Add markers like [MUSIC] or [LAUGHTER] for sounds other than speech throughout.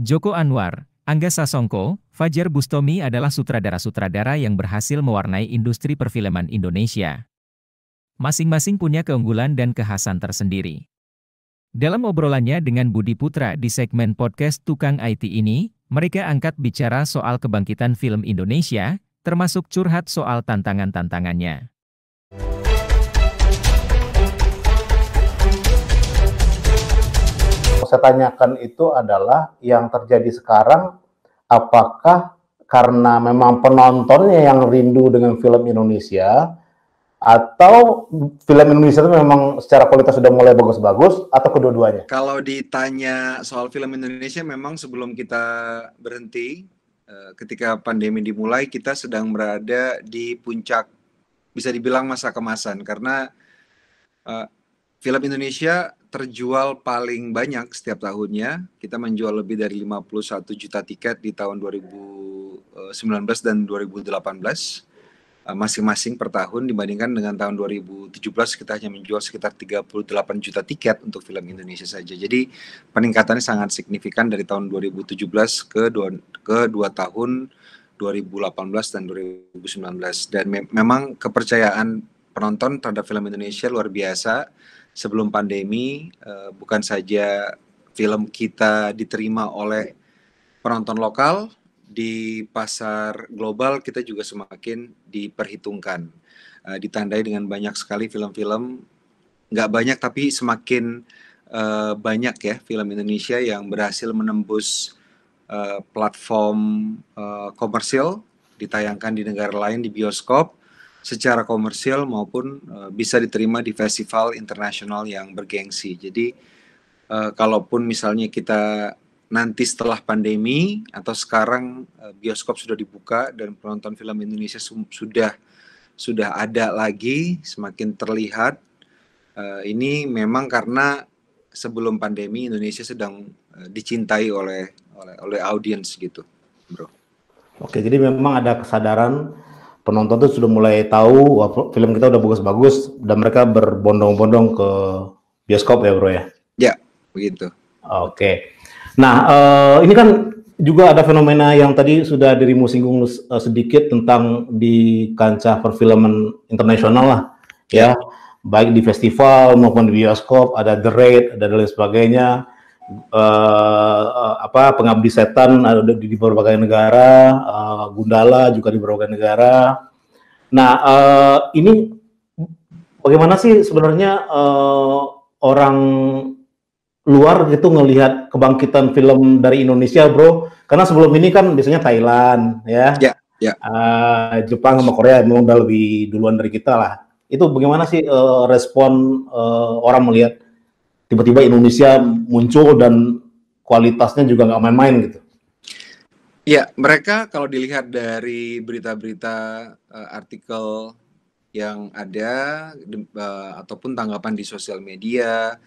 Joko Anwar, Angga Sasongko, Fajar Bustomi adalah sutradara-sutradara yang berhasil mewarnai industri perfilman Indonesia. Masing-masing punya keunggulan dan kekhasan tersendiri. Dalam obrolannya dengan Budi Putra di segmen podcast Tukang IT ini, mereka angkat bicara soal kebangkitan film Indonesia, termasuk curhat soal tantangan-tantangannya. saya tanyakan itu adalah yang terjadi sekarang apakah karena memang penontonnya yang rindu dengan film Indonesia atau film Indonesia itu memang secara kualitas sudah mulai bagus-bagus atau kedua-duanya? Kalau ditanya soal film Indonesia memang sebelum kita berhenti eh, ketika pandemi dimulai kita sedang berada di puncak bisa dibilang masa kemasan karena uh, film Indonesia terjual paling banyak setiap tahunnya. Kita menjual lebih dari 51 juta tiket di tahun 2019 eh, dan 2018 eh, masing-masing per tahun dibandingkan dengan tahun 2017 kita hanya menjual sekitar 38 juta tiket untuk film Indonesia saja. Jadi peningkatannya sangat signifikan dari tahun 2017 ke dua, ke dua tahun 2018 dan 2019 dan me memang kepercayaan penonton terhadap film Indonesia luar biasa sebelum pandemi uh, bukan saja film kita diterima oleh penonton lokal di pasar global kita juga semakin diperhitungkan uh, ditandai dengan banyak sekali film-film nggak banyak tapi semakin uh, banyak ya film Indonesia yang berhasil menembus uh, platform uh, komersil ditayangkan di negara lain di bioskop secara komersial maupun uh, bisa diterima di festival internasional yang bergengsi. Jadi uh, kalaupun misalnya kita nanti setelah pandemi atau sekarang uh, bioskop sudah dibuka dan penonton film Indonesia sudah sudah ada lagi, semakin terlihat uh, ini memang karena sebelum pandemi Indonesia sedang uh, dicintai oleh oleh oleh audiens gitu, Bro. Oke, jadi memang ada kesadaran penonton tuh sudah mulai tahu wah, film kita udah bagus-bagus dan mereka berbondong-bondong ke bioskop ya bro ya. Ya, begitu. Oke. Nah, uh, ini kan juga ada fenomena yang tadi sudah dirimu singgung uh, sedikit tentang di kancah perfilman internasional lah, ya. ya. Baik di festival maupun di bioskop ada The Raid, ada dan lain sebagainya uh, apa pengabdi setan ada di, di berbagai negara, uh, Gundala juga di berbagai negara. Nah, uh, ini bagaimana sih sebenarnya uh, orang luar itu ngelihat kebangkitan film dari Indonesia, bro? Karena sebelum ini kan biasanya Thailand, ya, yeah, ya, ya. yeah. Uh, Jepang sama Korea memang udah lebih duluan dari kita lah. Itu bagaimana sih uh, respon uh, orang melihat tiba-tiba Indonesia muncul dan kualitasnya juga nggak main-main gitu. Ya, mereka kalau dilihat dari berita-berita uh, artikel yang ada de, uh, eh, ataupun tanggapan di sosial media,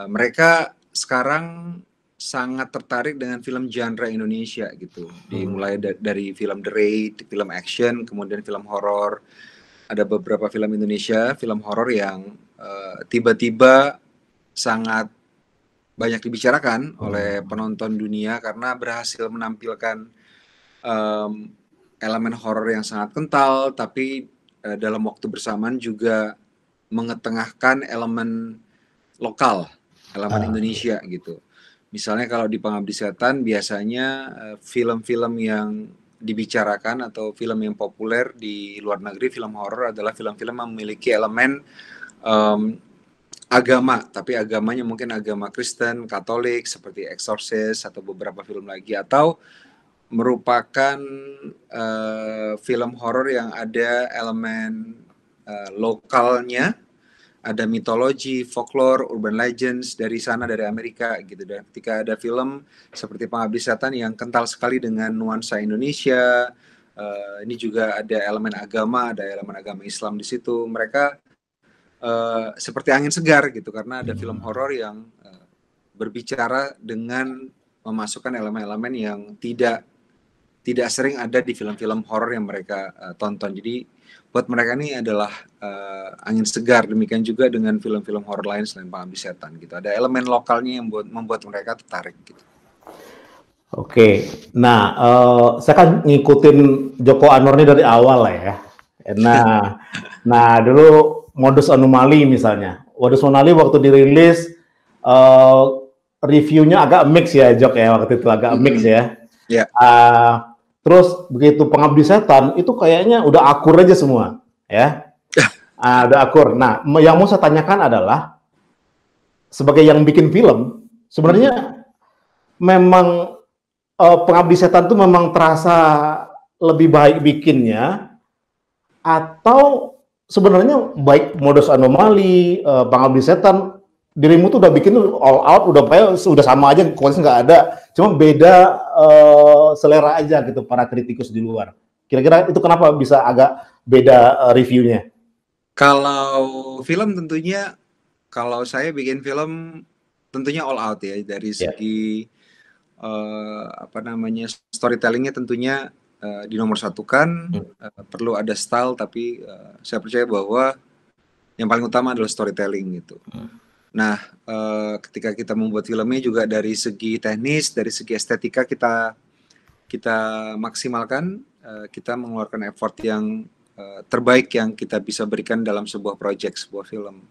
uh, mereka sekarang sangat tertarik dengan film genre Indonesia gitu. Dimulai da dari film The Raid, film action, kemudian film horor. Ada beberapa film Indonesia, film horor yang tiba-tiba uh, tiba -tiba sangat banyak dibicarakan hmm. oleh penonton dunia karena berhasil menampilkan um, elemen horor yang sangat kental tapi uh, dalam waktu bersamaan juga mengetengahkan elemen lokal, elemen ah. Indonesia iya. gitu. Misalnya kalau di Pengabdi Setan biasanya eh, film-film uh, yang dibicarakan atau film yang populer di luar negeri film horor adalah film-film yang memiliki elemen um, agama, tapi agamanya mungkin agama Kristen, Katolik seperti Exorcist atau beberapa film lagi atau merupakan uh, film horor yang ada elemen uh, lokalnya, ada mitologi, folklore, urban legends dari sana dari Amerika gitu dan ketika ada film seperti Pengabdi Setan yang kental sekali dengan nuansa Indonesia, uh, ini juga ada elemen agama, ada elemen agama Islam di situ, mereka Eh, seperti angin segar gitu karena ada hmm. film horor yang uh, berbicara dengan memasukkan elemen-elemen yang tidak tidak sering ada di film-film horor yang mereka uh, tonton. Jadi buat mereka ini adalah uh, angin segar. Demikian juga dengan film-film horor lain selain Pengabdi Setan gitu. Ada elemen lokalnya yang buat, membuat mereka tertarik gitu. Oke, nah uh, saya kan ngikutin Joko Anwar ini dari awal lah ya. Nah, [LAUGHS] nah dulu modus anomali misalnya. Modus anomali waktu dirilis uh, reviewnya agak mix ya Jok ya waktu itu agak mm -hmm. mix ya. Yeah. Ya. Uh, terus begitu pengabdi setan itu kayaknya udah akur aja semua ya. uh, [LAUGHS] udah akur. Nah, yang mau saya tanyakan adalah sebagai yang bikin film sebenarnya memang uh, pengabdi setan itu memang terasa lebih baik bikinnya atau sebenarnya baik modus anomali, uh, bang abdi setan, dirimu tuh udah bikin all out, udah kayak sudah sama aja, kualitas nggak ada, cuma beda uh, selera aja gitu para kritikus di luar. Kira-kira itu kenapa bisa agak beda uh, reviewnya? Kalau film tentunya, kalau saya bikin film tentunya all out ya dari ya. segi yeah. uh, apa namanya storytellingnya tentunya Eh, di nomor kan, hmm. uh, perlu ada style tapi uh, saya percaya bahwa yang paling utama adalah storytelling gitu hmm. nah uh, ketika kita membuat filmnya juga dari segi teknis dari segi estetika kita kita maksimalkan uh, kita mengeluarkan effort yang uh, terbaik yang kita bisa berikan dalam sebuah project sebuah film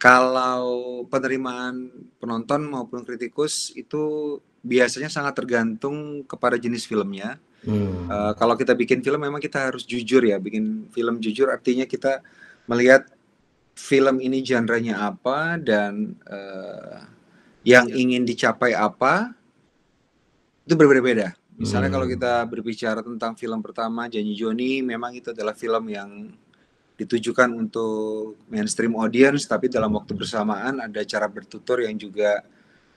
kalau penerimaan penonton maupun kritikus itu biasanya sangat tergantung kepada jenis filmnya. Hmm. Uh, kalau kita bikin film memang kita harus jujur ya, bikin film jujur artinya kita melihat film ini genre nya apa dan uh, yang iya. ingin dicapai apa itu berbeda-beda. Misalnya hmm. kalau kita berbicara tentang film pertama Janji Joni, memang itu adalah film yang ditujukan untuk mainstream audience, tapi dalam waktu bersamaan ada cara bertutur yang juga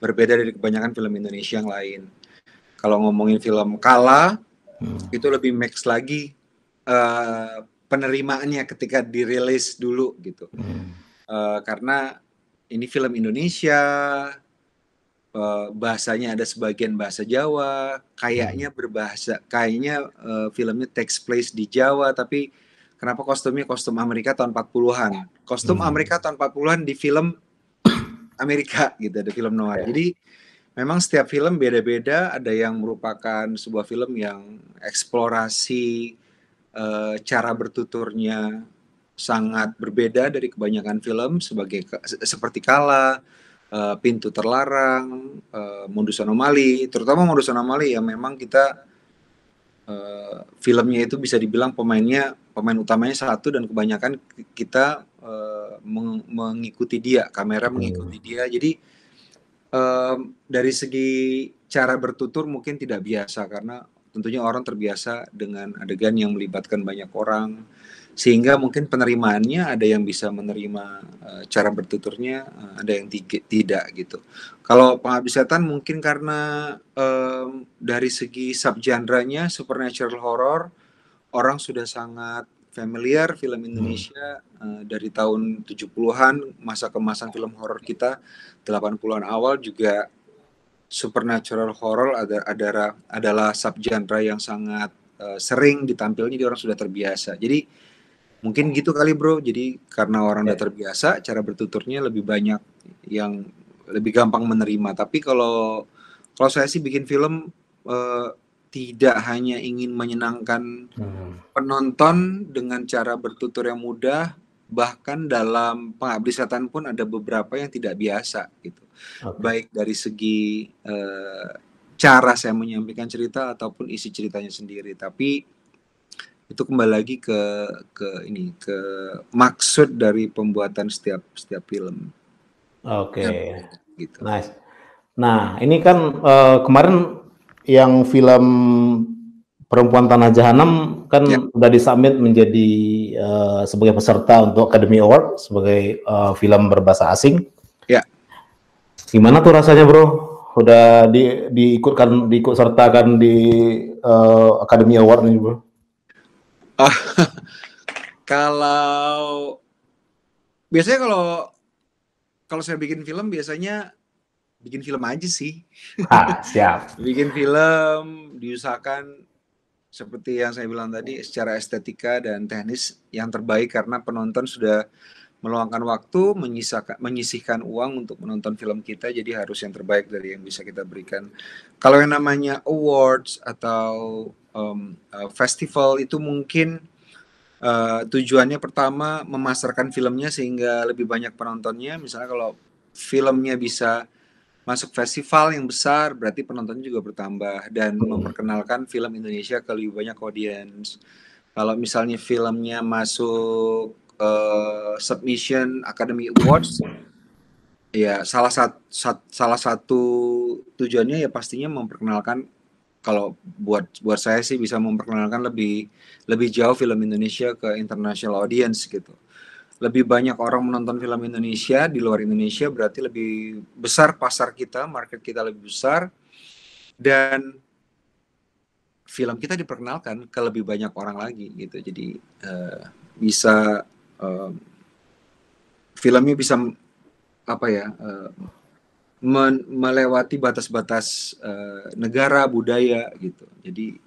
berbeda dari kebanyakan film Indonesia yang lain. Kalau ngomongin film Kala, hmm. itu lebih max lagi uh, penerimaannya ketika dirilis dulu gitu hmm. uh, karena ini film Indonesia uh, bahasanya ada sebagian bahasa Jawa kayaknya hmm. berbahasa kayaknya uh, filmnya takes place di Jawa tapi kenapa kostumnya kostum Amerika tahun 40-an kostum hmm. Amerika tahun 40-an di film [COUGHS] Amerika gitu ada film noir ya. jadi memang setiap film beda-beda. Ada yang merupakan sebuah film yang eksplorasi e, cara bertuturnya sangat berbeda dari kebanyakan film sebagai seperti Kala, e, Pintu Terlarang, e, Modus Anomali, terutama Modus Anomali yang memang kita uh, filmnya itu bisa dibilang pemainnya pemain utamanya satu dan kebanyakan kita uh, meng mengikuti dia, kamera mengikuti dia. Jadi um, dari segi cara bertutur mungkin tidak biasa karena tentunya orang terbiasa dengan adegan yang melibatkan banyak orang sehingga mungkin penerimaannya ada yang bisa menerima uh, cara bertuturnya uh, ada yang tidak gitu kalau pengabdi mungkin karena um, dari segi subgenrenya supernatural horror orang sudah sangat familiar film hmm. Indonesia uh, dari tahun 70-an masa kemasan film horor kita 80-an awal juga supernatural horror ada adalah adalah subgenre yang sangat uh, sering ditampilnya di orang sudah terbiasa. Jadi mungkin gitu kali bro. Jadi karena orang yeah. Ya. terbiasa cara bertuturnya lebih banyak yang lebih gampang menerima. Tapi kalau kalau saya sih bikin film uh, tidak hanya ingin menyenangkan hmm. penonton dengan cara bertutur yang mudah, bahkan dalam pengabdisatan pun ada beberapa yang tidak biasa gitu. Okay. Baik dari segi e, cara saya menyampaikan cerita ataupun isi ceritanya sendiri, tapi itu kembali lagi ke ke ini ke maksud dari pembuatan setiap setiap film. Oke. Okay. gitu. Nice. Nah, ini kan uh, kemarin yang film Perempuan Tanah Jahanam kan ya. sudah disubmit menjadi uh, sebagai peserta untuk Academy Award sebagai uh, film berbahasa asing. Ya. Gimana tuh rasanya, Bro? Udah di diikutkan diikut sertakan di uh, Academy Award nih, Bro? Uh, [LAUGHS] kalau biasanya kalau kalau saya bikin film biasanya bikin film aja sih. Ah, siap. [LAUGHS] bikin film diusahakan seperti yang saya bilang tadi secara estetika dan teknis yang terbaik karena penonton sudah meluangkan waktu, menyisakan, menyisihkan uang untuk menonton film kita, jadi harus yang terbaik dari yang bisa kita berikan. Kalau yang namanya awards atau um, uh, festival itu mungkin uh, tujuannya pertama memasarkan filmnya sehingga lebih banyak penontonnya. Misalnya kalau filmnya bisa masuk festival yang besar berarti penontonnya juga bertambah dan memperkenalkan film Indonesia ke lebih banyak audiens. Kalau misalnya filmnya masuk uh, submission Academy Awards, ya salah satu sat, salah satu tujuannya ya pastinya memperkenalkan kalau buat buat saya sih bisa memperkenalkan lebih lebih jauh film Indonesia ke international audience gitu lebih banyak orang menonton film Indonesia di luar Indonesia berarti lebih besar pasar kita, market kita lebih besar dan film kita diperkenalkan ke lebih banyak orang lagi gitu. Jadi uh, bisa uh, filmnya bisa apa ya uh, melewati batas-batas uh, negara budaya gitu. Jadi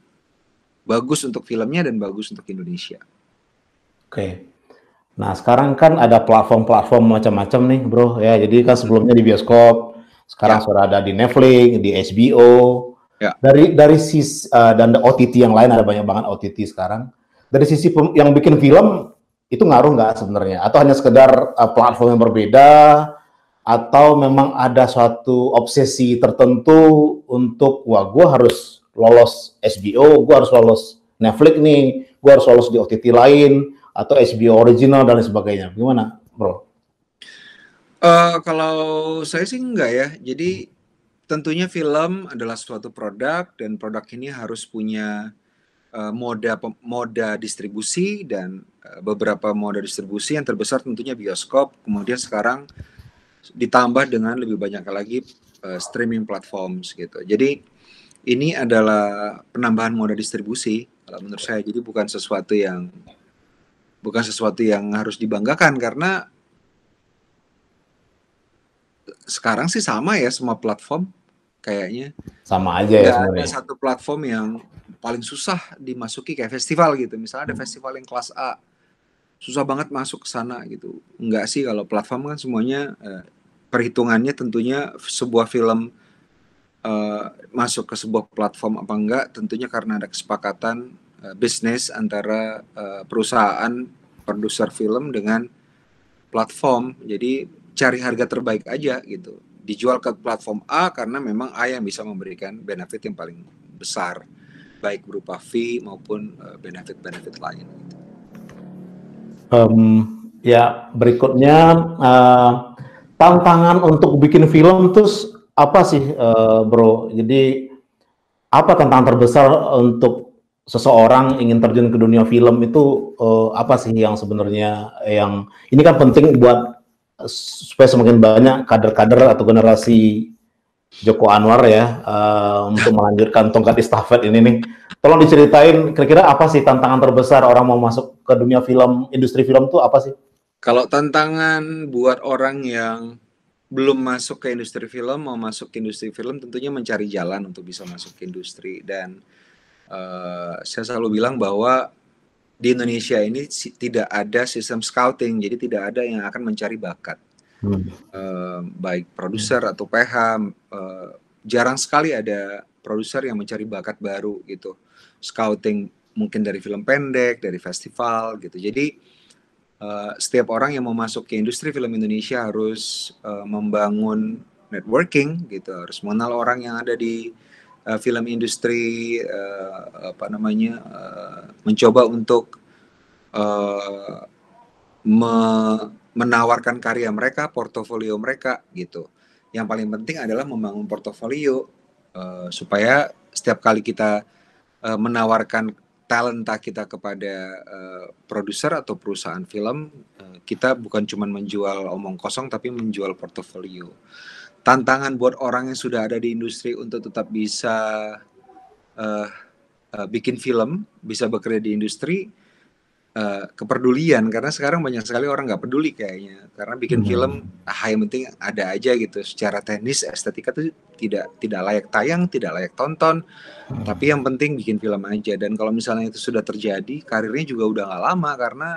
bagus untuk filmnya dan bagus untuk Indonesia. Oke. Okay. Nah, sekarang kan ada platform-platform macam-macam nih, Bro. Ya, jadi kan hmm. sebelumnya di bioskop, sekarang ya. sudah ada di Netflix, di HBO. Ya. Dari dari sis uh, dan OTT yang lain ada banyak banget OTT sekarang. Dari sisi yang bikin film itu ngaruh nggak sebenarnya? Atau hanya sekedar uh, platform yang berbeda? Atau memang ada suatu obsesi tertentu untuk wah gue harus lolos HBO, gue harus lolos Netflix nih, gue harus lolos di OTT lain atau HBO original dan sebagainya. Gimana, Bro? Uh, kalau saya sih enggak ya. Jadi tentunya film adalah suatu produk dan produk ini harus punya uh, moda moda distribusi dan uh, beberapa moda distribusi yang terbesar tentunya bioskop. Kemudian sekarang ditambah dengan lebih banyak lagi uh, streaming platforms gitu. Jadi ini adalah penambahan moda distribusi menurut saya. Jadi bukan sesuatu yang bukan sesuatu yang harus dibanggakan karena sekarang sih sama ya semua platform kayaknya sama aja ya Nggak ya ada satu platform yang paling susah dimasuki kayak festival gitu misalnya ada hmm. festival yang kelas A susah banget masuk ke sana gitu enggak sih kalau platform kan semuanya eh, perhitungannya tentunya sebuah film eh, masuk ke sebuah platform apa enggak tentunya karena ada kesepakatan Eh, bisnis antara uh, perusahaan produser film dengan platform. Jadi cari harga terbaik aja gitu. Dijual ke platform A karena memang A yang bisa memberikan benefit yang paling besar baik berupa fee maupun eh, benefit-benefit uh, lain. Um, ya berikutnya uh, tantangan untuk bikin film terus apa sih uh, bro? Jadi apa tantangan terbesar untuk seseorang ingin terjun ke dunia film itu uh, apa sih yang sebenarnya yang ini kan penting buat supaya semakin banyak kader-kader atau generasi Joko Anwar ya uh, untuk melanjutkan tongkat estafet ini nih. Tolong diceritain kira-kira apa sih tantangan terbesar orang mau masuk ke dunia film, industri film tuh apa sih? Kalau tantangan buat orang yang belum masuk ke industri film mau masuk ke industri film tentunya mencari jalan untuk bisa masuk ke industri dan Eh, saya selalu bilang bahwa di Indonesia ini tidak ada sistem scouting, jadi tidak ada yang akan mencari bakat, hmm. uh, baik hmm. produser atau PH. Uh, eh, jarang sekali ada produser yang mencari bakat baru gitu, scouting mungkin dari film pendek, dari festival gitu. Jadi uh, setiap orang yang mau masuk ke industri film Indonesia harus uh, membangun networking gitu, harus mengenal orang yang ada di uh, film industri uh, apa namanya uh, mencoba untuk uh, me menawarkan karya mereka, portofolio mereka gitu. Yang paling penting adalah membangun portofolio uh, supaya setiap kali kita uh, menawarkan talenta kita kepada uh, produser atau perusahaan film, uh, kita bukan cuma menjual omong kosong tapi menjual portofolio tantangan buat orang yang sudah ada di industri untuk tetap bisa uh, uh, bikin film, bisa bekerja di industri, uh, kepedulian karena sekarang banyak sekali orang nggak peduli kayaknya karena bikin hmm. film ah yang penting ada aja gitu secara teknis estetika tuh tidak tidak layak tayang tidak layak tonton hmm. tapi yang penting bikin film aja dan kalau misalnya itu sudah terjadi karirnya juga udah nggak lama karena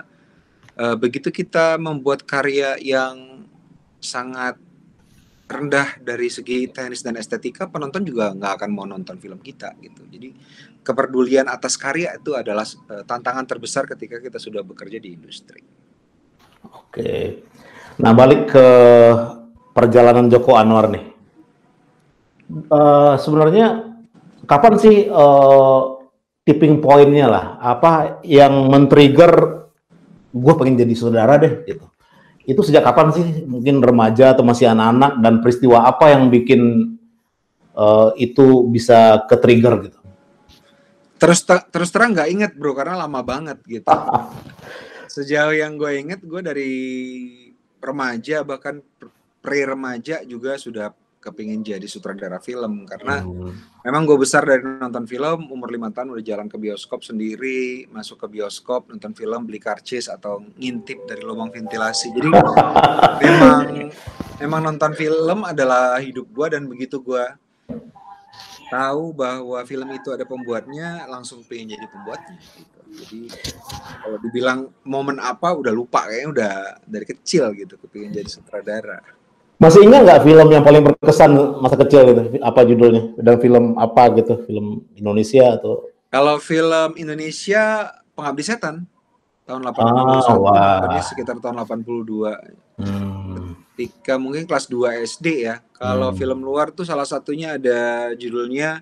uh, begitu kita membuat karya yang sangat rendah dari segi teknis dan estetika penonton juga nggak akan mau nonton film kita gitu jadi kepedulian atas karya itu adalah eh, tantangan terbesar ketika kita sudah bekerja di industri oke nah balik ke perjalanan Joko Anwar nih uh, sebenarnya kapan sih uh, tipping pointnya lah apa yang men-trigger gue pengen jadi saudara deh gitu itu sejak kapan sih mungkin remaja atau masih anak-anak dan peristiwa apa yang bikin uh, itu bisa ke trigger gitu? Terus ter terus terang nggak inget bro karena lama banget gitu. [LAUGHS] Sejauh yang gue inget gue dari remaja bahkan pre remaja juga sudah kepingin jadi sutradara film karena hmm. memang gue besar dari nonton film umur lima tahun udah jalan ke bioskop sendiri masuk ke bioskop nonton film beli karcis atau ngintip dari lubang ventilasi jadi [LAUGHS] memang memang nonton film adalah hidup gue dan begitu gue tahu bahwa film itu ada pembuatnya langsung pengen jadi pembuatnya gitu. jadi kalau dibilang momen apa udah lupa kayaknya udah dari kecil gitu kepingin jadi sutradara masih ingat nggak film yang paling berkesan masa kecil gitu? Apa judulnya? Dan film apa gitu? Film Indonesia atau? Kalau film Indonesia Pengabdi Setan tahun 81 ah, sekitar tahun 82. Hmm. Ketika mungkin kelas 2 SD ya. Kalau hmm. film luar tuh salah satunya ada judulnya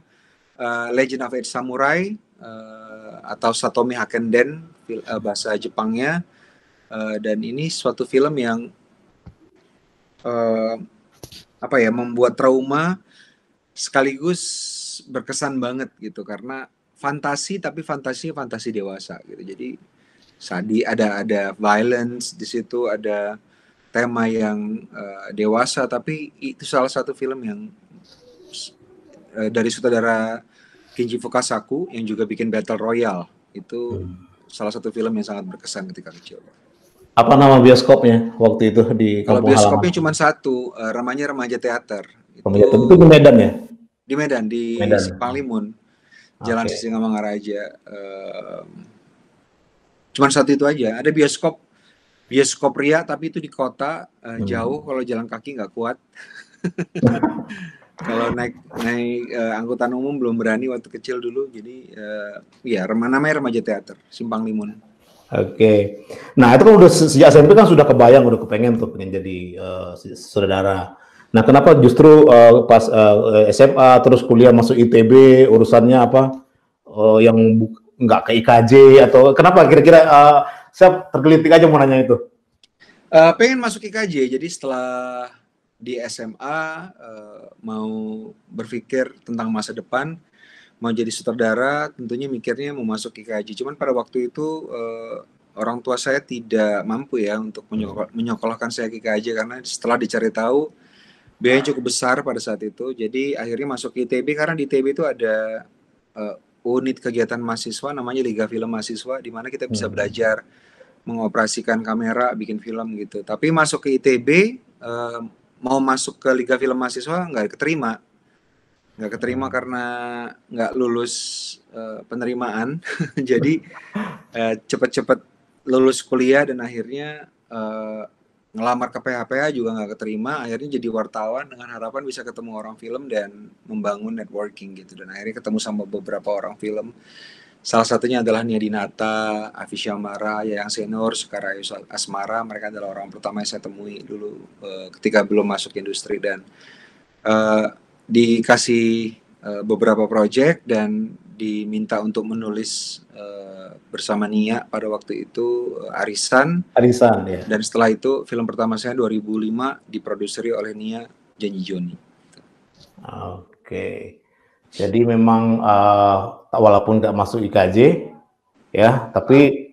uh, Legend of Eight Samurai uh, atau Satomi Hakenden eh, bahasa Jepangnya. Uh, dan ini suatu film yang uh, apa ya membuat trauma sekaligus berkesan banget gitu karena fantasi tapi fantasi fantasi dewasa gitu jadi sadi ada ada violence di situ ada tema yang uh, dewasa tapi itu salah satu film yang uh, dari sutradara Kinji Fukasaku yang juga bikin Battle Royale itu hmm. salah satu film yang sangat berkesan ketika kecil apa nama bioskopnya waktu itu di Kalau bioskopnya cuma satu, uh, eh, ramanya remaja teater. itu, itu di Medan ya? Di Medan di Medan. Limun Jalan okay. Sisingamangaraja. Uh, eh, cuma satu itu aja. Ada bioskop bioskop Ria tapi itu di kota uh, hmm. jauh kalau jalan kaki nggak kuat. [LAUGHS] kalau naik naik angkutan umum belum berani waktu kecil dulu jadi ya remaja remaja teater Simpang Limun. Oke. Nah, itu kan udah sejak SMP kan sudah kebayang, udah kepengen tuh pengen jadi uh, saudara. Nah, kenapa justru uh, pas uh, eh, SMA terus kuliah masuk ITB urusannya apa uh, yang nggak ke IKJ atau kenapa kira-kira uh, saya tergelitik aja mau nanya itu. Uh, pengen masuk IKJ, jadi setelah di SMA uh, mau berpikir tentang masa depan, mau jadi sutradara tentunya mikirnya mau masuk IKJ cuman pada waktu itu uh, orang tua saya tidak mampu ya untuk menyokol menyokolahkan saya ke IKJ karena setelah dicari tahu biaya cukup besar pada saat itu jadi akhirnya masuk ITB karena di ITB itu ada uh, unit kegiatan mahasiswa namanya Liga Film Mahasiswa di mana kita bisa hmm. belajar mengoperasikan kamera bikin film gitu tapi masuk ke ITB uh, eh, mau masuk ke Liga Film Mahasiswa nggak keterima nggak keterima hmm. karena nggak lulus uh, penerimaan [LAUGHS] jadi uh, cepet-cepet lulus kuliah dan akhirnya uh, ngelamar ke PHPA juga nggak keterima akhirnya jadi wartawan dengan harapan bisa ketemu orang film dan membangun networking gitu dan akhirnya ketemu sama beberapa orang film salah satunya adalah Nia Dinata, Afi Syamara, Yayang Senor, Sekara Asmara mereka adalah orang pertama yang saya temui dulu uh, ketika belum masuk industri dan uh, dikasih uh, beberapa project dan diminta untuk menulis uh, bersama Nia pada waktu itu uh, Arisan. Arisan ya. Dan setelah itu film pertama saya 2005 diproduseri oleh Nia Janji Joni. Oke. Jadi memang uh, walaupun tidak masuk IKJ ya, tapi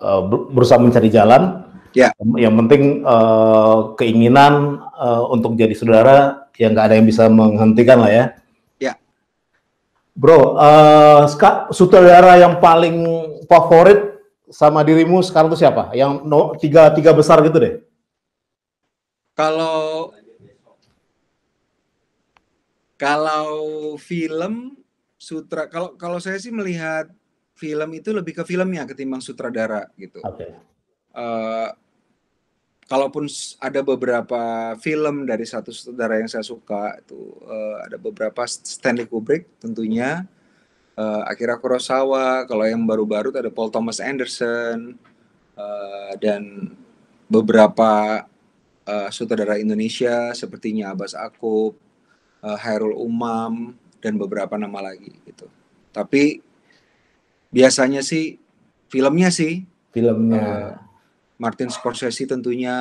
uh, berusaha mencari jalan. Ya. Yang penting uh, keinginan uh, untuk jadi saudara yang nggak ada yang bisa menghentikan lah ya. Ya. Bro, uh, sutradara yang paling favorit sama dirimu sekarang tuh siapa? Yang no, tiga tiga besar gitu deh. Kalau kalau film sutra kalau kalau saya sih melihat film itu lebih ke filmnya ketimbang sutradara gitu. Okay. Uh, eh, kalaupun ada beberapa film dari satu saudara yang saya suka itu uh, ada beberapa Stanley Kubrick tentunya uh, Akira Kurosawa kalau yang baru-baru ada Paul Thomas Anderson uh, dan beberapa uh, sutradara Indonesia sepertinya Abbas Akub, uh, Hairul Umam dan beberapa nama lagi gitu. Tapi biasanya sih filmnya sih filmnya uh, Martin Scorsese tentunya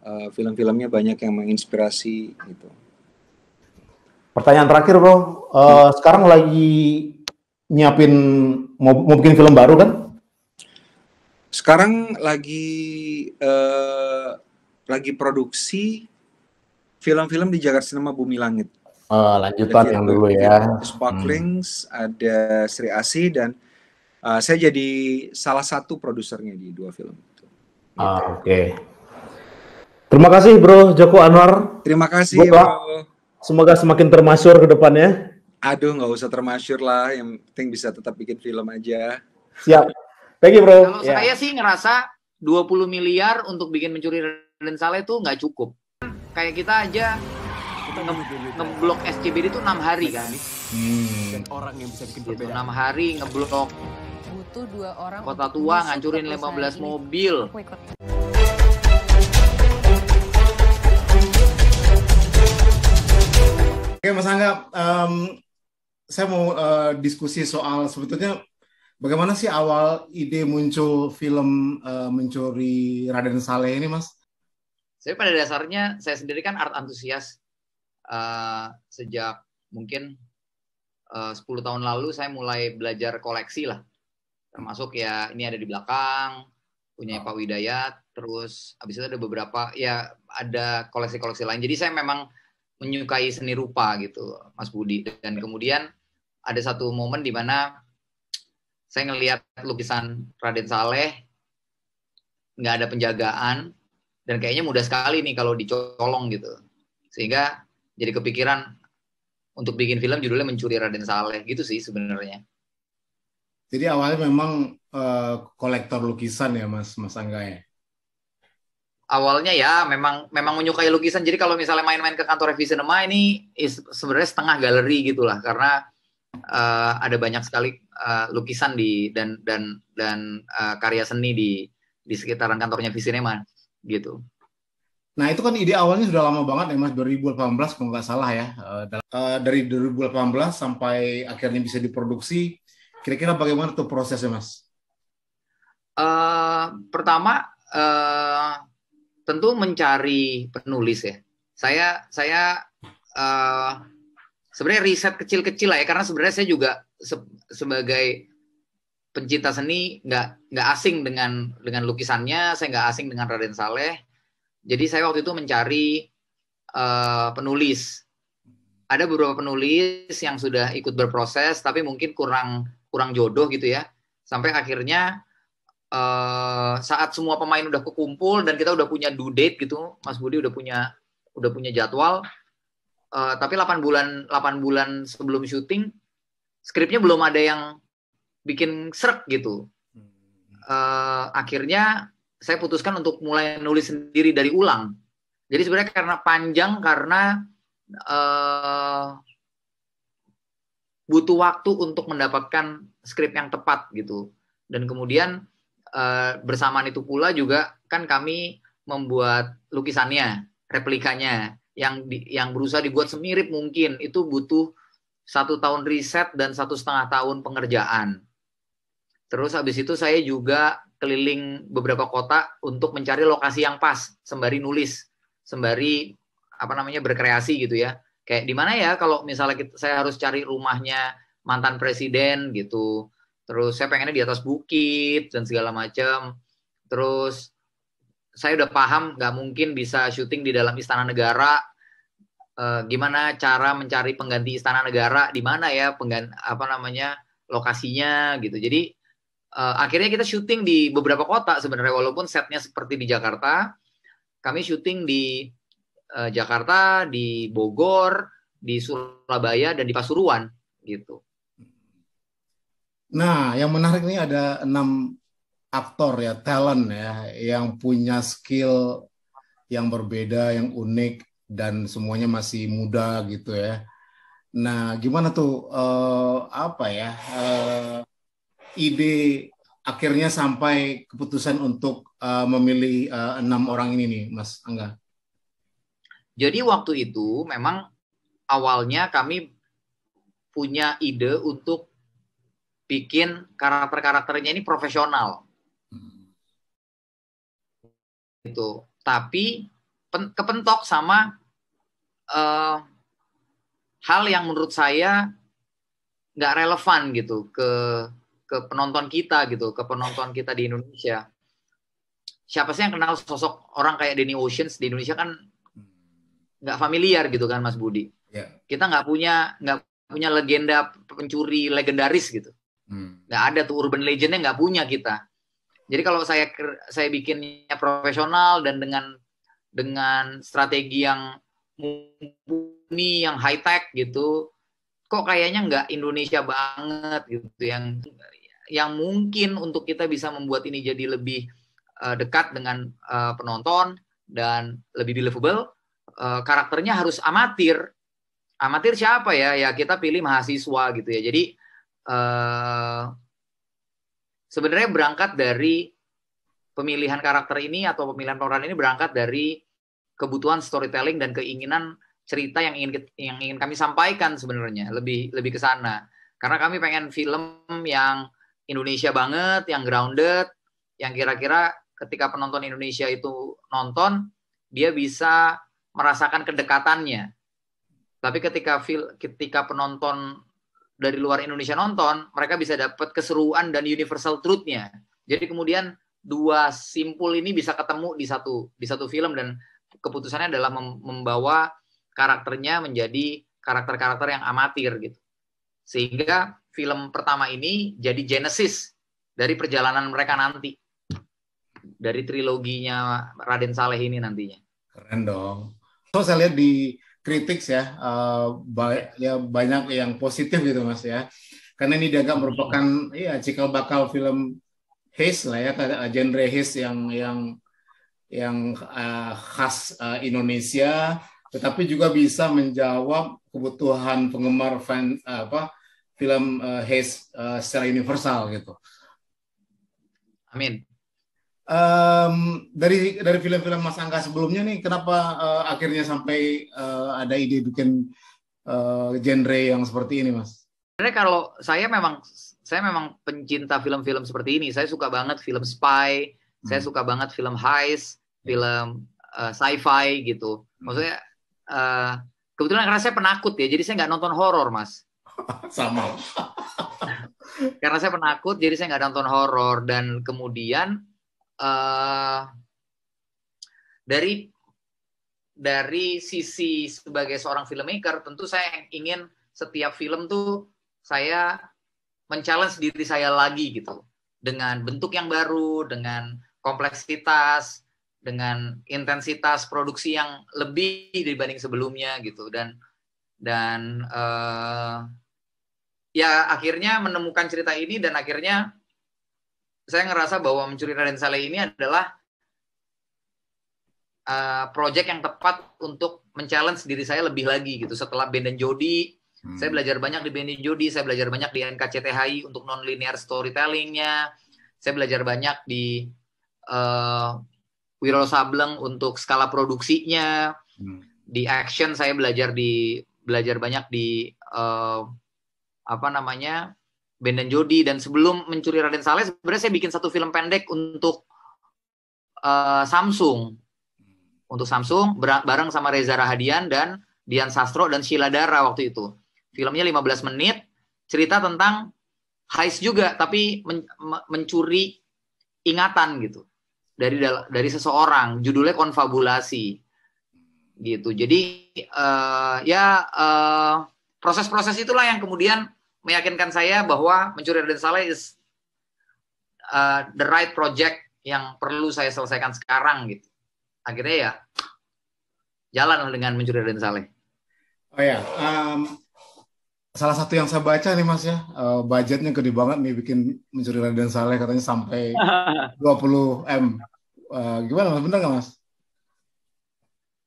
uh, film-filmnya banyak yang menginspirasi gitu. Pertanyaan terakhir bro, uh, hmm. sekarang lagi nyiapin mau, mau bikin film baru kan? Sekarang lagi uh, lagi produksi film-film di Jakarta Cinema Bumi Langit. Uh, lanjutan ada yang dulu ya. Sparklings, hmm. ada Sri Asih dan uh, saya jadi salah satu produsernya di dua film itu. Ah, gitu. Oke. Okay. Terima kasih Bro Joko Anwar. Terima kasih Bro. Semoga semakin termasyur ke depannya. Aduh, nggak usah termasyur lah. Yang penting bisa tetap bikin film aja. Siap. Thank you Bro. Kalau yeah. saya sih ngerasa 20 miliar untuk bikin mencuri dan Saleh itu nggak cukup. Kayak kita aja nge ya. ngeblok SCBD itu enam hari kan. Hmm. Dan orang yang bisa bikin itu Enam hari ngeblok butuh dua orang kota tua ngancurin 15 ini. mobil Oke Mas Angga, um, saya mau uh, diskusi soal sebetulnya bagaimana sih awal ide muncul film uh, mencuri Raden Saleh ini Mas? Saya pada dasarnya saya sendiri kan art antusias uh, sejak mungkin uh, 10 tahun lalu saya mulai belajar koleksi lah termasuk ya ini ada di belakang punya oh. Pak Widayat terus abis itu ada beberapa ya ada koleksi-koleksi lain jadi saya memang menyukai seni rupa gitu Mas Budi dan kemudian ada satu momen di mana saya ngelihat lukisan Raden Saleh nggak ada penjagaan dan kayaknya mudah sekali nih kalau dicolong gitu sehingga jadi kepikiran untuk bikin film judulnya mencuri Raden Saleh gitu sih sebenarnya jadi awalnya memang uh, kolektor lukisan ya Mas Mas Angga ya. Awalnya ya memang memang menyukai lukisan. Jadi kalau misalnya main-main ke kantor Revisi nama ini sebenarnya setengah galeri gitulah karena uh, ada banyak sekali uh, lukisan di dan dan dan uh, karya seni di di sekitaran kantornya Visinema gitu. Nah itu kan ide awalnya sudah lama banget ya mas 2018 kalau nggak salah ya uh, dari 2018 sampai akhirnya bisa diproduksi Kira-kira bagaimana tuh prosesnya, Mas? Uh, pertama, uh, tentu mencari penulis ya. Saya saya uh, sebenarnya riset kecil-kecil lah ya, karena sebenarnya saya juga se sebagai pencinta seni nggak nggak asing dengan dengan lukisannya, saya nggak asing dengan Raden Saleh. Jadi saya waktu itu mencari uh, penulis. Ada beberapa penulis yang sudah ikut berproses, tapi mungkin kurang kurang jodoh gitu ya sampai akhirnya uh, saat semua pemain udah kekumpul dan kita udah punya due date gitu Mas Budi udah punya udah punya jadwal uh, tapi 8 bulan 8 bulan sebelum syuting skripnya belum ada yang bikin serak gitu uh, akhirnya saya putuskan untuk mulai nulis sendiri dari ulang jadi sebenarnya karena panjang karena uh, butuh waktu untuk mendapatkan skrip yang tepat gitu. Dan kemudian uh, bersamaan itu pula juga kan kami membuat lukisannya, replikanya yang di, yang berusaha dibuat semirip mungkin itu butuh satu tahun riset dan satu setengah tahun pengerjaan. Terus habis itu saya juga keliling beberapa kota untuk mencari lokasi yang pas sembari nulis, sembari apa namanya berkreasi gitu ya kayak di mana ya kalau misalnya kita, saya harus cari rumahnya mantan presiden gitu terus saya pengennya di atas bukit dan segala macam terus saya udah paham nggak mungkin bisa syuting di dalam istana negara e, gimana cara mencari pengganti istana negara di mana ya pengganti apa namanya lokasinya gitu jadi e, akhirnya kita syuting di beberapa kota sebenarnya walaupun setnya seperti di Jakarta kami syuting di eh, Jakarta, di Bogor, di Surabaya dan di Pasuruan gitu. Nah, yang menarik ini ada enam aktor ya, talent ya, yang punya skill yang berbeda, yang unik dan semuanya masih muda gitu ya. Nah, gimana tuh uh, apa ya uh, ide akhirnya sampai keputusan untuk uh, memilih uh, enam orang ini nih, Mas Angga? Jadi waktu itu memang awalnya kami punya ide untuk bikin karakter-karakternya ini profesional. Hmm. Itu. Tapi pen, kepentok sama uh, hal yang menurut saya nggak relevan gitu ke ke penonton kita gitu, ke penonton kita di Indonesia. Siapa sih yang kenal sosok orang kayak Danny Oceans di Indonesia kan nggak familiar gitu kan Mas Budi. Yeah. Kita nggak punya nggak punya legenda pencuri legendaris gitu. Hmm. Nggak ada tuh urban legendnya nggak punya kita. Jadi kalau saya saya bikinnya profesional dan dengan dengan strategi yang mumpuni, yang high tech gitu, kok kayaknya nggak Indonesia banget gitu yang yang mungkin untuk kita bisa membuat ini jadi lebih uh, dekat dengan uh, penonton dan lebih believable Eh, karakternya harus amatir. Amatir siapa ya? Ya kita pilih mahasiswa gitu ya. Jadi uh, sebenarnya berangkat dari pemilihan karakter ini atau pemilihan peran ini berangkat dari kebutuhan storytelling dan keinginan cerita yang ingin yang ingin kami sampaikan sebenarnya lebih lebih ke sana karena kami pengen film yang Indonesia banget yang grounded yang kira-kira ketika penonton Indonesia itu nonton dia bisa merasakan kedekatannya. Tapi ketika feel, ketika penonton dari luar Indonesia nonton, mereka bisa dapat keseruan dan universal truth-nya. Jadi kemudian dua simpul ini bisa ketemu di satu di satu film dan keputusannya adalah membawa karakternya menjadi karakter-karakter yang amatir gitu. Sehingga film pertama ini jadi genesis dari perjalanan mereka nanti. Dari triloginya Raden Saleh ini nantinya. Keren dong. So saya lihat di kritik ya, uh, ba ya banyak yang positif gitu mas ya. Karena ini dianggap hmm. merupakan ya cikal bakal film his lah ya, genre his yang yang yang uh, khas uh, Indonesia, tetapi juga bisa menjawab kebutuhan penggemar fan uh, apa film uh, his uh, secara universal gitu. Amin um, dari dari film-film Mas Angga sebelumnya nih, kenapa uh, akhirnya sampai uh, ada ide bikin uh, genre yang seperti ini, Mas? Sebenarnya kalau saya memang saya memang pencinta film-film seperti ini. Saya suka banget film spy, hmm. saya suka banget film heist, ya. film uh, sci-fi gitu. Hmm. Maksudnya uh, kebetulan karena saya penakut ya, jadi saya nggak nonton horor, Mas. [LAUGHS] Sama. [LAUGHS] karena saya penakut, jadi saya nggak nonton horor dan kemudian uh, dari dari sisi sebagai seorang filmmaker tentu saya ingin setiap film tuh saya mencalon diri saya lagi gitu dengan bentuk yang baru, dengan kompleksitas, dengan intensitas produksi yang lebih dibanding sebelumnya gitu dan dan uh, ya akhirnya menemukan cerita ini dan akhirnya saya ngerasa bahwa mencuri Raden Saleh ini adalah uh, eh, proyek yang tepat untuk men-challenge diri saya lebih lagi gitu. Setelah Ben dan Jody, hmm. saya belajar banyak di Ben dan Jody, saya belajar banyak di NKCTHI untuk non-linear storytellingnya, saya belajar banyak di uh, eh, Wiro Sableng untuk skala produksinya, hmm. di action saya belajar di belajar banyak di uh, apa namanya Ben dan Jody dan sebelum mencuri Raden Saleh sebenarnya saya bikin satu film pendek untuk uh, Samsung untuk Samsung bareng sama Reza Rahadian dan Dian Sastro dan Sheila Dara waktu itu filmnya 15 menit cerita tentang heis juga tapi men mencuri ingatan gitu dari dari seseorang judulnya konfabulasi gitu jadi uh, ya uh, eh, proses -proses itulah yang kemudian meyakinkan saya bahwa mencuri raden saleh is uh, the right project yang perlu saya selesaikan sekarang gitu akhirnya ya jalan dengan mencuri raden saleh oh ya um, salah satu yang saya baca nih mas ya uh, budgetnya gede banget nih bikin mencuri raden saleh katanya sampai 20 [LAUGHS] m uh, gimana mas benar nggak mas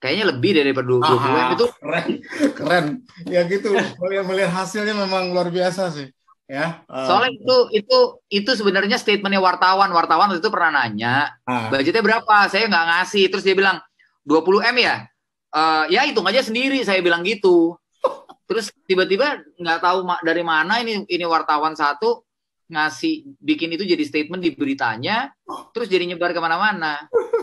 kayaknya lebih daripada 20 Aha, M itu keren keren ya gitu melihat melihat hasilnya memang luar biasa sih ya uh, soalnya itu itu itu sebenarnya statementnya wartawan wartawan waktu itu pernah nanya uh, budgetnya berapa saya nggak ngasih terus dia bilang 20 m ya e, ya hitung aja sendiri saya bilang gitu [LAUGHS] terus tiba-tiba nggak -tiba tahu dari mana ini ini wartawan satu ngasih bikin itu jadi statement di beritanya terus jadi nyebar kemana-mana [LAUGHS]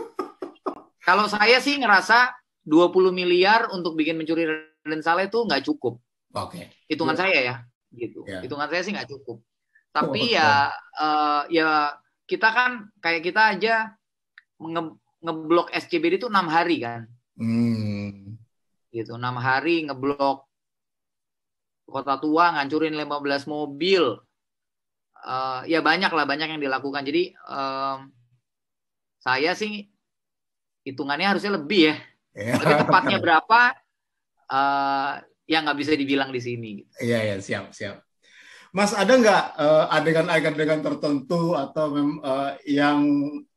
kalau saya sih ngerasa 20 miliar untuk bikin mencuri Raden Saleh itu nggak cukup. Oke. Okay. Hitungan yeah. saya ya, gitu. Yeah. Hitungan saya sih nggak cukup. Oh, Tapi oh, ya uh, ya kita kan kayak kita aja nge ngeblok SCBD itu enam hari kan. Hmm. Gitu, enam hari ngeblok kota tua, ngancurin 15 mobil. Uh, ya banyak lah banyak yang dilakukan. Jadi um, saya sih hitungannya harusnya lebih ya Iya. Tapi tepatnya berapa? Uh, eh, yang nggak bisa dibilang di sini. Iya, iya, siap, siap. Mas, ada nggak uh, adegan-adegan tertentu atau mem, uh, yang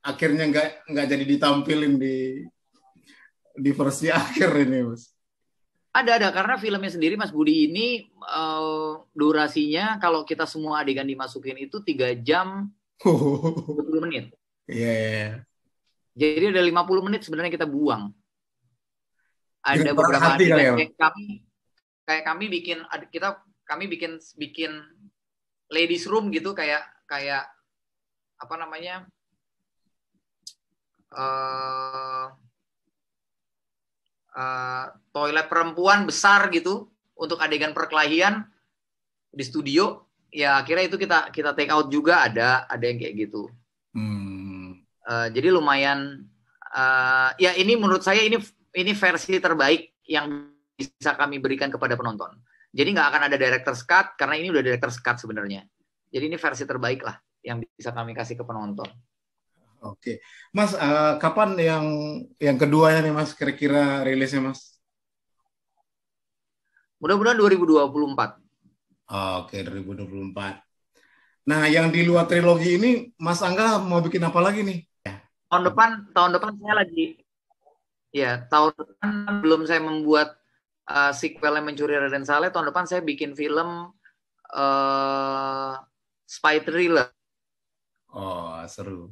akhirnya nggak nggak jadi ditampilin di di versi [LAUGHS] akhir ini, Mas? Ada, ada. Karena filmnya sendiri, Mas Budi ini uh, durasinya kalau kita semua adegan dimasukin itu tiga jam [LAUGHS] puluh menit. Iya. Yeah. Iya. Jadi ada 50 menit sebenarnya kita buang ada beberapa hati kali ya. kayak kami kayak kami bikin kita kami bikin bikin ladies room gitu kayak kayak apa namanya uh, uh, toilet perempuan besar gitu untuk adegan perkelahian di studio ya akhirnya itu kita kita take out juga ada ada yang kayak gitu hmm. uh, jadi lumayan uh, ya ini menurut saya ini ini versi terbaik yang bisa kami berikan kepada penonton. Jadi nggak akan ada director cut karena ini udah director cut sebenarnya. Jadi ini versi terbaik lah yang bisa kami kasih ke penonton. Oke, Mas, uh, kapan yang yang keduanya nih Mas kira-kira rilisnya Mas? Mudah-mudahan 2024. Oke, 2024. Nah, yang di luar trilogi ini Mas Angga mau bikin apa lagi nih? Tahun depan, tahun depan saya lagi ya tahun depan belum saya membuat uh, yang Mencuri Raden Saleh tahun depan saya bikin film uh, spy thriller. Oh, seru.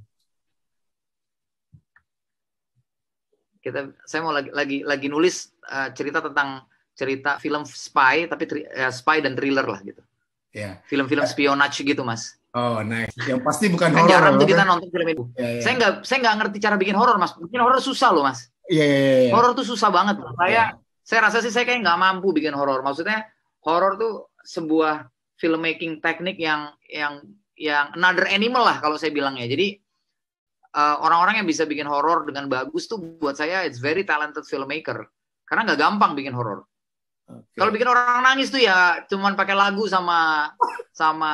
Kita saya mau lagi lagi lagi nulis uh, cerita tentang cerita film spy tapi tri, uh, spy dan thriller lah gitu. Ya. Film-film yeah. spionage gitu, Mas. Oh, nice. Yang pasti bukan kan horor. Jarang tuh ya kita kan? nonton film itu. Yeah, yeah. Saya nggak saya nggak ngerti cara bikin horor, Mas. Bikin horor susah loh, Mas. Iya. iya, iya, iya. Horor tuh susah banget. Saya saya rasa sih saya kayak nggak mampu bikin horor. Maksudnya horor tuh sebuah filmmaking teknik yang yang yang another animal lah kalau saya bilang ya. Jadi eh, orang-orang uh, yang bisa bikin horor dengan bagus tuh buat saya it's very talented filmmaker. Karena nggak gampang bikin horor. Okay. Kalau bikin orang nangis tuh ya cuman pakai lagu sama sama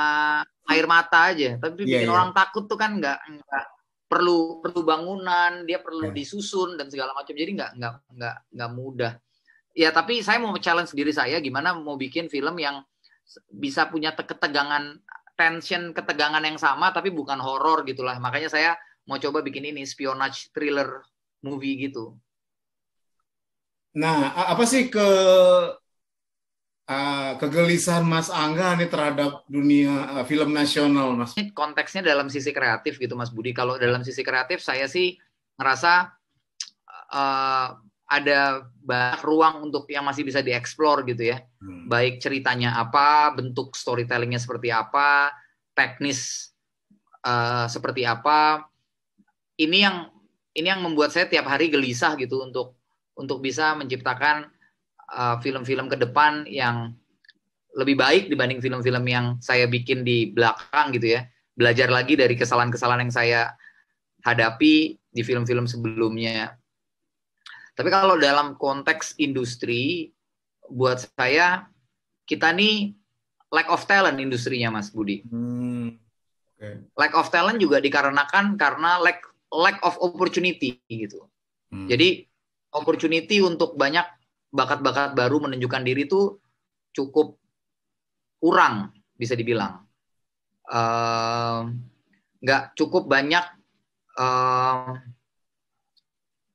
air mata aja. Tapi bikin yeah. orang takut tuh kan nggak nggak perlu perlu bangunan, dia perlu iya. disusun dan segala macam. Jadi nggak nggak nggak nggak mudah. Ya tapi saya mau challenge diri saya gimana mau bikin film yang bisa punya ketegangan tension ketegangan yang sama tapi bukan horor gitulah. Makanya saya mau coba bikin ini spionage thriller movie gitu. Nah, apa sih ke Ah, kegelisahan Mas Angga nih terhadap dunia uh, film nasional, Mas? Ini konteksnya dalam sisi kreatif gitu, Mas Budi. Kalau dalam sisi kreatif, saya sih ngerasa uh, ada banyak ruang untuk yang masih bisa dieksplor gitu ya. Hmm. Baik ceritanya apa, bentuk storytellingnya seperti apa, teknis uh, seperti apa. Ini yang ini yang membuat saya tiap hari gelisah gitu untuk untuk bisa menciptakan film eh, film-film ke depan yang lebih baik dibanding film-film yang saya bikin di belakang gitu ya. Belajar lagi dari kesalahan-kesalahan yang saya hadapi di film-film sebelumnya. Tapi kalau dalam konteks industri, buat saya kita nih lack of talent industrinya Mas Budi. Hmm. Okay. Lack of talent juga dikarenakan karena lack lack of opportunity gitu. Hmm. Jadi opportunity untuk banyak bakat-bakat baru menunjukkan diri itu cukup kurang bisa dibilang nggak uh, cukup banyak uh,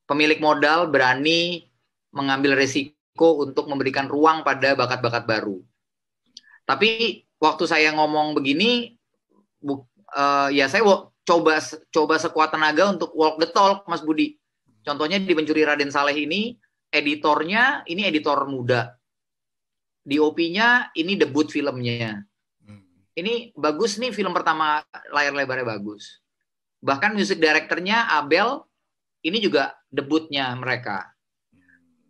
pemilik modal berani mengambil resiko untuk memberikan ruang pada bakat-bakat baru tapi waktu saya ngomong begini bu, uh, ya saya coba coba sekuat tenaga untuk walk the talk Mas Budi contohnya di pencuri Raden Saleh ini editornya ini editor muda. DOP-nya ini debut filmnya. Hmm. Ini bagus nih film pertama layar lebarnya bagus. Bahkan music directornya Abel ini juga debutnya mereka.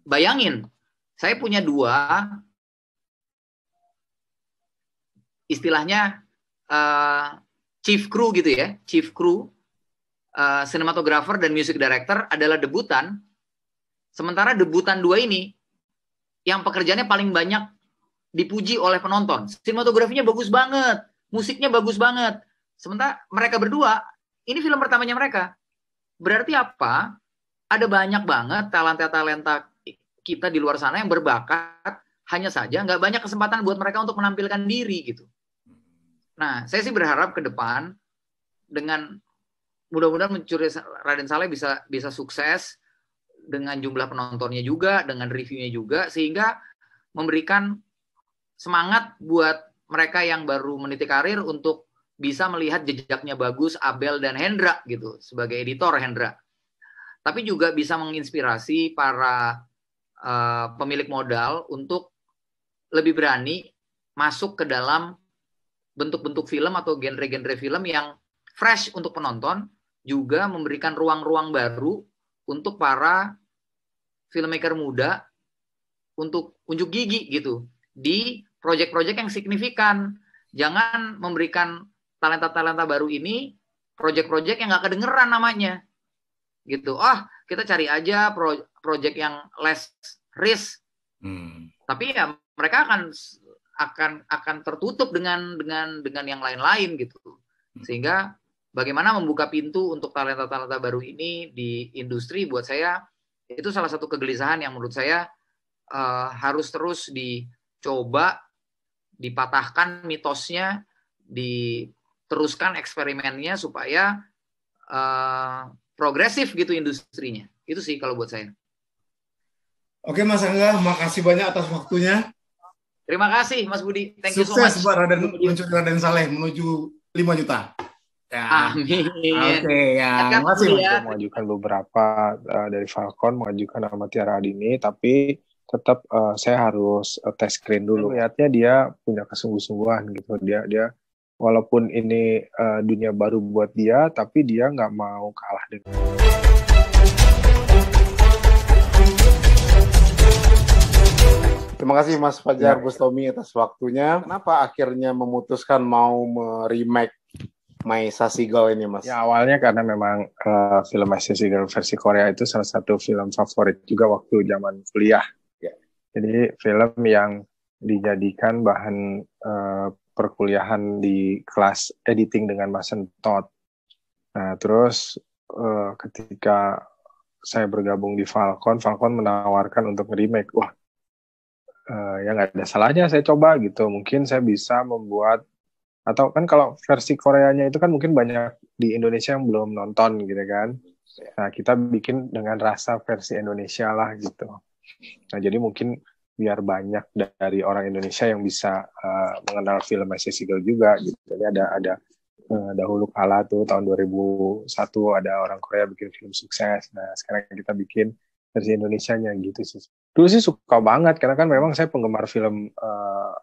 Bayangin, saya punya dua istilahnya uh, chief crew gitu ya, chief crew, uh, eh, cinematographer dan music director adalah debutan Sementara debutan dua ini yang pekerjaannya paling banyak dipuji oleh penonton. Sinematografinya bagus banget, musiknya bagus banget. Sementara mereka berdua, ini film pertamanya mereka. Berarti apa? Ada banyak banget talenta-talenta kita di luar sana yang berbakat, hanya saja nggak banyak kesempatan buat mereka untuk menampilkan diri gitu. Nah, saya sih berharap ke depan dengan mudah-mudahan mencuri Raden Saleh bisa bisa sukses dengan jumlah penontonnya juga, dengan reviewnya juga, sehingga memberikan semangat buat mereka yang baru meniti karir untuk bisa melihat jejaknya bagus Abel dan Hendra gitu sebagai editor Hendra. Tapi juga bisa menginspirasi para uh, pemilik modal untuk lebih berani masuk ke dalam bentuk-bentuk film atau genre-genre film yang fresh untuk penonton, juga memberikan ruang-ruang baru untuk para filmmaker muda untuk unjuk gigi gitu di proyek-proyek yang signifikan. Jangan memberikan talenta-talenta baru ini proyek-proyek yang nggak kedengeran namanya. Gitu. oh, kita cari aja proyek yang less risk. Hmm. Tapi ya mereka akan akan akan tertutup dengan dengan dengan yang lain-lain gitu. Hmm. Sehingga bagaimana membuka pintu untuk talenta-talenta baru ini di industri buat saya itu salah satu kegelisahan yang menurut saya uh, harus terus dicoba dipatahkan mitosnya diteruskan eksperimennya supaya uh, progresif gitu industrinya itu sih kalau buat saya Oke Mas Angga, makasih banyak atas waktunya. Terima kasih Mas Budi. Thank Sukses you so much. Sukses buat Raden, Raden Saleh menuju 5 juta. Ya. Amin. Oke okay, ya. Terima kasih ya. mengajukan beberapa uh, dari Falcon mengajukan nama Tiara Adini tapi tetap uh, saya harus uh, eh, tes screen dulu. Lihatnya dia punya kesungguh-sungguhan gitu. Dia dia walaupun ini uh, dunia baru buat dia tapi dia nggak mau kalah dengan Terima kasih Mas Fajar ya. Bustomi atas waktunya. Kenapa akhirnya memutuskan mau remake My Sasigal ini mas? Ya awalnya karena memang uh, film My Sasigal versi Korea itu salah satu film favorit juga waktu zaman kuliah. Yeah. Jadi film yang dijadikan bahan uh, perkuliahan di kelas editing dengan Mas Entot. Nah terus uh, ketika saya bergabung di Falcon, Falcon menawarkan untuk remake. Wah, uh, ya nggak ada salahnya saya coba gitu. Mungkin saya bisa membuat atau kan kalau versi Koreanya itu kan mungkin banyak di Indonesia yang belum nonton gitu kan iya. nah kita bikin dengan rasa versi Indonesia lah gitu nah jadi mungkin biar banyak dari orang Indonesia yang bisa uh, mengenal film Asia Sigel juga gitu jadi ada ada uh, eh, dahulu kala tuh tahun 2001 ada orang Korea bikin film sukses nah sekarang kita bikin versi Indonesia nya gitu sih dulu sih suka banget karena kan memang saya penggemar film uh,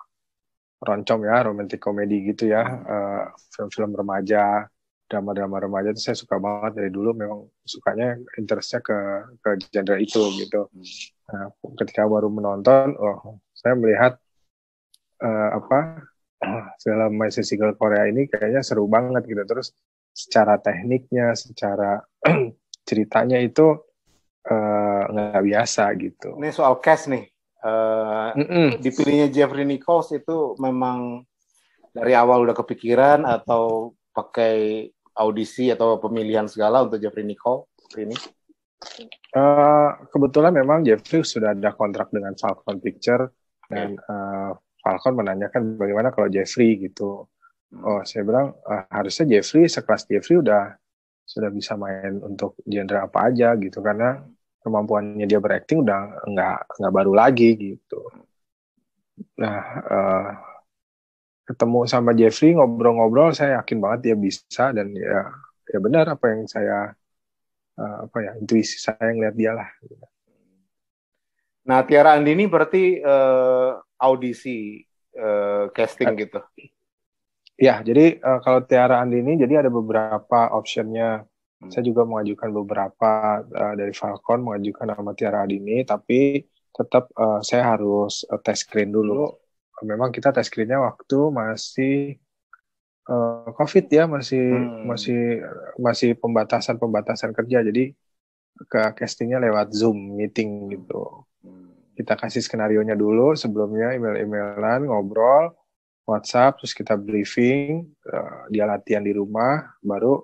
roncom ya, romantic komedi gitu ya, film eh, film-film remaja, drama-drama remaja itu saya suka banget dari dulu memang sukanya interestnya ke ke genre itu gitu. Nah, ketika baru menonton, oh saya melihat uh, apa [CLEARS THROAT] film My Single Korea ini kayaknya seru banget gitu. Terus secara tekniknya, secara [CLEARS THROAT] ceritanya itu eh, nggak uh, biasa gitu. Ini soal cast nih uh, mm -mm. dipilihnya Jeffrey Nichols itu memang dari awal udah kepikiran atau pakai audisi atau pemilihan segala untuk Jeffrey Nichols ini? Uh, eh, kebetulan memang Jeffrey sudah ada kontrak dengan Falcon Picture dan uh, Falcon menanyakan bagaimana kalau Jeffrey gitu. Hmm. Oh, saya bilang uh, harusnya Jeffrey sekelas Jeffrey udah sudah bisa main untuk genre apa aja gitu karena kemampuannya dia berakting udah nggak nggak baru lagi gitu. Nah, uh, ketemu sama Jeffrey ngobrol-ngobrol, saya yakin banget dia bisa dan ya ya benar apa yang saya uh, apa ya intuisi saya ngeliat dia lah. Nah, Tiara Andini berarti uh, audisi uh, casting gitu. Ya, jadi uh, kalau Tiara Andini jadi ada beberapa optionnya Hmm. Saya juga mengajukan beberapa uh, dari Falcon, mengajukan nama Tiara Adini, tapi tetap uh, saya harus uh, tes screen dulu. Oh. Memang kita tes screennya waktu masih uh, COVID ya, masih hmm. masih masih pembatasan pembatasan kerja, jadi ke castingnya lewat Zoom meeting gitu. Hmm. Kita kasih skenario nya dulu sebelumnya email-emailan, ngobrol, WhatsApp, terus kita briefing, uh, dia latihan di rumah, baru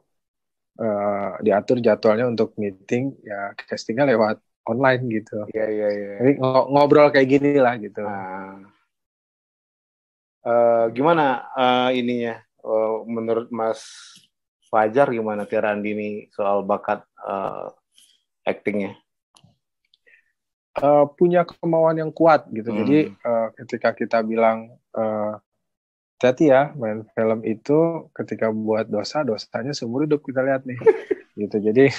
Eh, diatur jadwalnya untuk meeting ya castingnya lewat online gitu. Iya iya iya. Jadi ngobrol kayak gini lah gitu. Nah. Uh, gimana uh, ininya uh, menurut Mas Fajar gimana Tirandini soal bakat uh, actingnya? Uh, punya kemauan yang kuat gitu. Hmm. Jadi uh, ketika kita bilang uh, hati ya main film itu ketika buat dosa dosanya seumur hidup kita lihat nih [LAUGHS] gitu jadi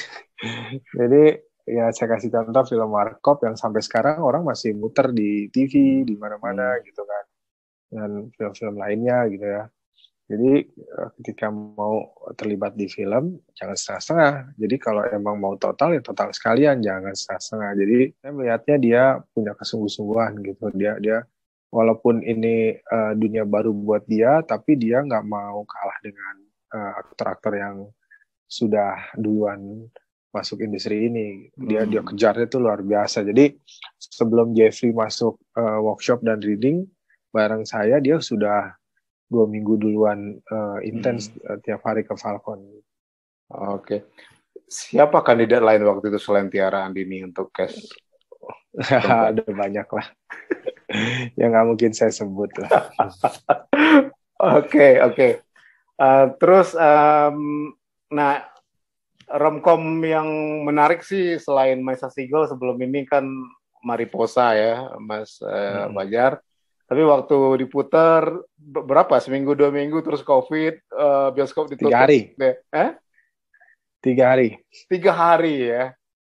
jadi ya saya kasih contoh film Markov yang sampai sekarang orang masih muter di TV di mana-mana hmm. gitu kan dan film-film lainnya gitu ya jadi eh, ketika mau terlibat di film jangan setengah-setengah jadi kalau emang mau total ya total sekalian jangan setengah-setengah jadi saya melihatnya dia punya kesungguh-sungguhan gitu dia dia walaupun ini uh, dunia baru buat dia, tapi dia nggak mau kalah dengan uh, aktor-aktor yang sudah duluan masuk industri ini. Dia hmm. dia kejarnya tuh luar biasa. Jadi sebelum Jeffrey masuk uh, workshop dan reading bareng saya, dia sudah dua minggu duluan uh, intens hmm. uh, tiap hari ke Falcon. Oke. Okay. Siapa kandidat lain waktu itu selain Tiara Andini untuk cast? [LAUGHS] ada banyak lah. [LAUGHS] yang nggak mungkin saya sebut lah. [LAUGHS] Oke, oke. Okay, okay. uh, eh, terus, um, nah, romcom yang menarik sih selain Maisa Sigel sebelum ini kan Mariposa ya, Mas uh, hmm. Tapi waktu diputar berapa seminggu dua minggu terus COVID uh, bioskop ditutup. Tiga hari. Eh? Tiga hari. Tiga hari ya.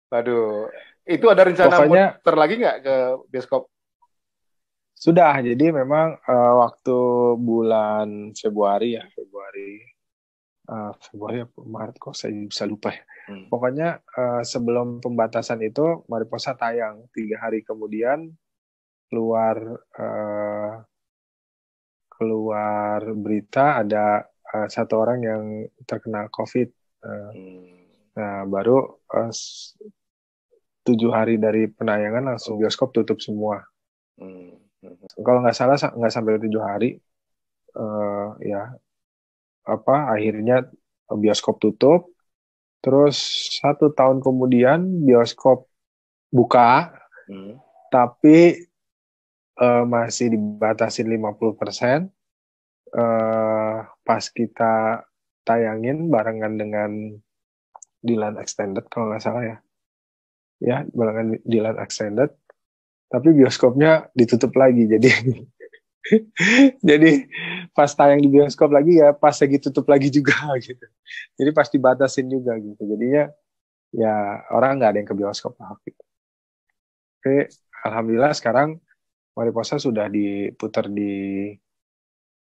Waduh, itu ada rencana Pokoknya, muter lagi nggak ke bioskop? Sudah, jadi memang uh, waktu bulan Februari ya, Februari, uh, Februari apa Maret kok saya bisa lupa ya. Hmm. Pokoknya uh, sebelum pembatasan itu Mariposa tayang tiga hari kemudian keluar uh, keluar berita ada uh, satu orang yang terkena COVID. Uh, hmm. Nah baru uh, tujuh hari dari penayangan langsung oh. bioskop tutup semua. Hmm. hmm, hmm. Kalau nggak salah nggak sampai tujuh hari, uh, ya apa akhirnya bioskop tutup. Terus satu tahun kemudian bioskop buka, hmm. tapi uh, masih dibatasi 50 persen. Eh, pas kita tayangin barengan dengan Dilan Extended kalau nggak salah ya ya bilangan Dilan Extended tapi bioskopnya ditutup lagi jadi [LAUGHS] jadi pas tayang di bioskop lagi ya pas lagi tutup lagi juga [LAUGHS] gitu jadi pasti batasin juga gitu jadinya ya orang nggak ada yang ke bioskop lah gitu. Oke, alhamdulillah sekarang Mariposa sudah diputar di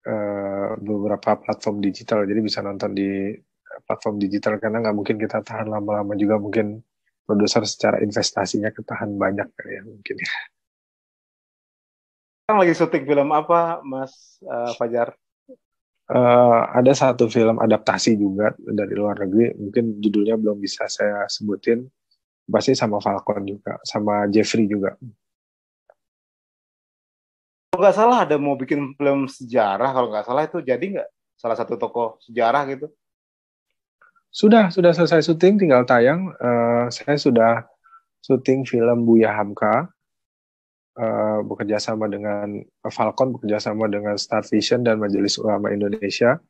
uh, beberapa platform digital, jadi bisa nonton di eh, platform digital karena nggak mungkin kita tahan lama-lama juga mungkin produser secara investasinya ketahan banyak kali ya mungkin ya. Sekarang lagi syuting film apa, Mas uh, Fajar? Uh, ada satu film adaptasi juga dari luar negeri, mungkin judulnya belum bisa saya sebutin. Pasti sama Falcon juga, sama Jeffrey juga. Kalau nggak salah ada mau bikin film sejarah, kalau nggak salah itu jadi nggak salah satu tokoh sejarah gitu? Sudah, sudah selesai syuting, tinggal tayang. Uh, saya sudah syuting film Buya Hamka. Uh, bekerja sama dengan Falcon, bekerja sama dengan Star Vision dan Majelis Ulama Indonesia.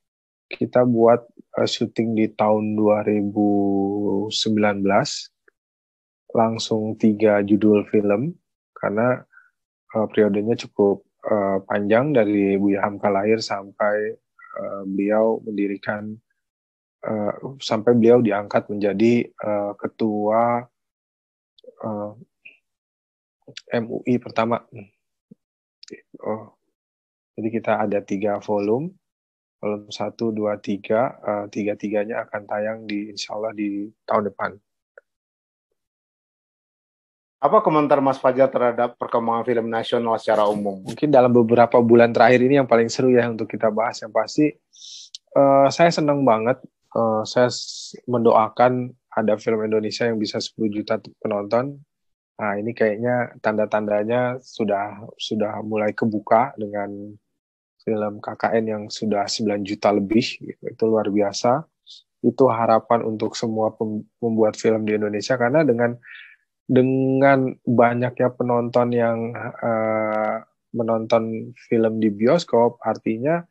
Kita buat uh, syuting di tahun 2019, langsung tiga judul film karena uh, periodenya cukup uh, panjang dari Buya Hamka lahir sampai uh, beliau mendirikan uh, sampai beliau diangkat menjadi uh, ketua uh, eh, MUI pertama. Oh. Jadi kita ada tiga volume, volume satu, dua, tiga, uh, tiga tiganya akan tayang di insya Allah di tahun depan. Apa komentar Mas Fajar terhadap perkembangan film nasional secara umum? Mungkin dalam beberapa bulan terakhir ini yang paling seru ya untuk kita bahas yang pasti uh, saya senang banget uh, saya mendoakan ada film Indonesia yang bisa 10 juta penonton. Nah, ini kayaknya tanda-tandanya sudah sudah mulai kebuka dengan film KKN yang sudah 9 juta lebih gitu. Itu luar biasa. Itu harapan untuk semua pembuat film di Indonesia karena dengan dengan banyaknya penonton yang uh, menonton film di bioskop artinya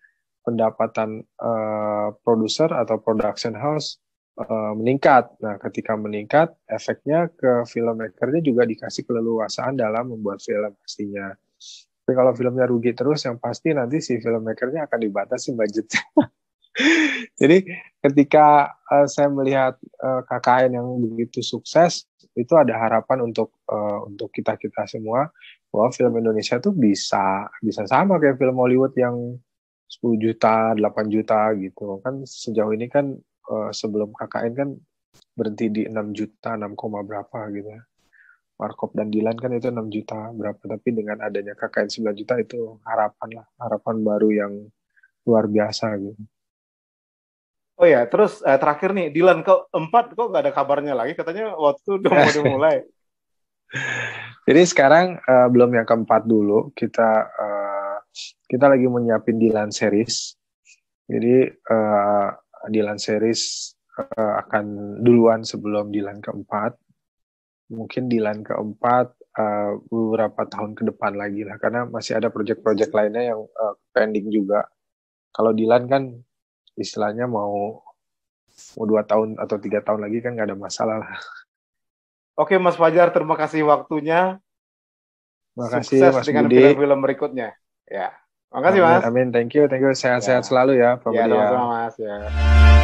pendapatan uh, produser atau production house uh, meningkat. Nah, ketika meningkat, efeknya ke filmmakernya juga dikasih keleluasaan dalam membuat film pastinya. Tapi kalau filmnya rugi terus, yang pasti nanti si filmmakernya akan dibatasi budgetnya. [LAUGHS] Jadi ketika uh, saya melihat uh, KKN yang begitu sukses, itu ada harapan untuk uh, untuk kita kita semua bahwa film Indonesia tuh bisa bisa sama kayak film Hollywood yang 10 juta, 8 juta gitu. Kan sejauh ini kan uh, sebelum KKN kan berhenti di 6 juta, 6, berapa gitu ya. Markop dan Dilan kan itu 6 juta berapa. Tapi dengan adanya KKN 9 juta itu harapan lah. Harapan baru yang luar biasa gitu. Oh ya, terus eh, terakhir nih, Dilan ke empat kok nggak ada kabarnya lagi? Katanya waktu udah mau [LAUGHS] dimulai. Jadi sekarang uh, belum yang keempat dulu, kita uh, kita lagi menyiapin Dilan series. Jadi uh, eh, Dilan series uh, eh, akan duluan sebelum Dilan keempat. Mungkin Dilan keempat uh, beberapa tahun ke depan lagi lah, karena masih ada proyek-proyek lainnya yang uh, pending juga. Kalau Dilan kan istilahnya mau mau dua tahun atau tiga tahun lagi kan nggak ada masalah lah. Oke Mas Fajar, terima kasih waktunya. Terima kasih Sukses Mas dengan film-film berikutnya. Ya. Makasih Mas. Amin, thank you, thank you. Sehat-sehat ya. selalu ya. ya Pak ya, sama-sama Mas. Ya.